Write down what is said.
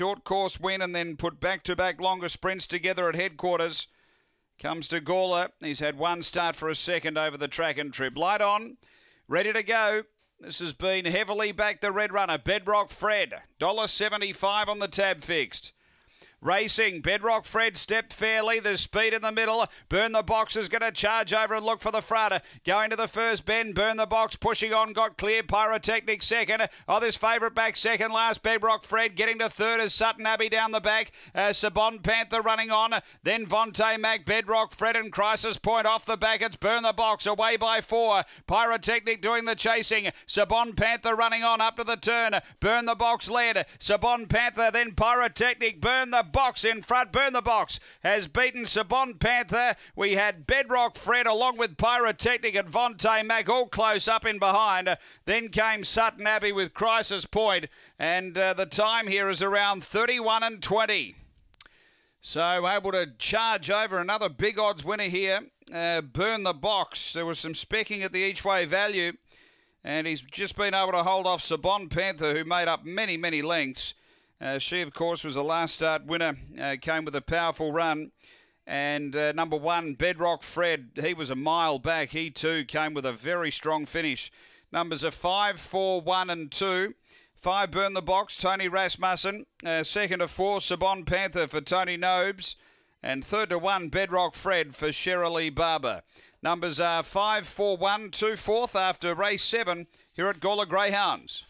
Short course win and then put back to back longer sprints together at headquarters. Comes to Gawler. He's had one start for a second over the track and trip. Light on. Ready to go. This has been heavily back the Red Runner. Bedrock Fred. $1.75 on the tab fixed. Racing, Bedrock Fred stepped fairly. There's speed in the middle. Burn the Box is going to charge over and look for the front. Going to the first bend. Burn the Box pushing on. Got clear. Pyrotechnic second. Oh, this favourite back second. Last Bedrock Fred getting to third as Sutton Abbey down the back. Uh, Sabon Panther running on. Then Vontae Mac, Bedrock Fred and Crisis Point off the back. It's Burn the Box away by four. Pyrotechnic doing the chasing. Sabon Panther running on up to the turn. Burn the Box led. Sabon Panther then Pyrotechnic. Burn the box in front. Burn the box has beaten Sabon Panther. We had Bedrock Fred along with Pyrotechnic and Vontae Mac all close up in behind. Then came Sutton Abbey with Crisis Point, and uh, the time here is around 31 and 20. So able to charge over another big odds winner here. Uh, burn the box. There was some specking at the each way value. And he's just been able to hold off Sabon Panther, who made up many, many lengths. Uh, she, of course, was a last start winner, uh, came with a powerful run. And uh, number one, Bedrock Fred, he was a mile back. He too came with a very strong finish. Numbers are five, four, one, and two. Five, Burn the Box, Tony Rasmussen. Uh, second to four, Sabon Panther for Tony Nobes. And third to one, Bedrock Fred for Shirley Barber. Numbers are 5, 4, 1, 2, fourth after race 7 here at Gawler Greyhounds.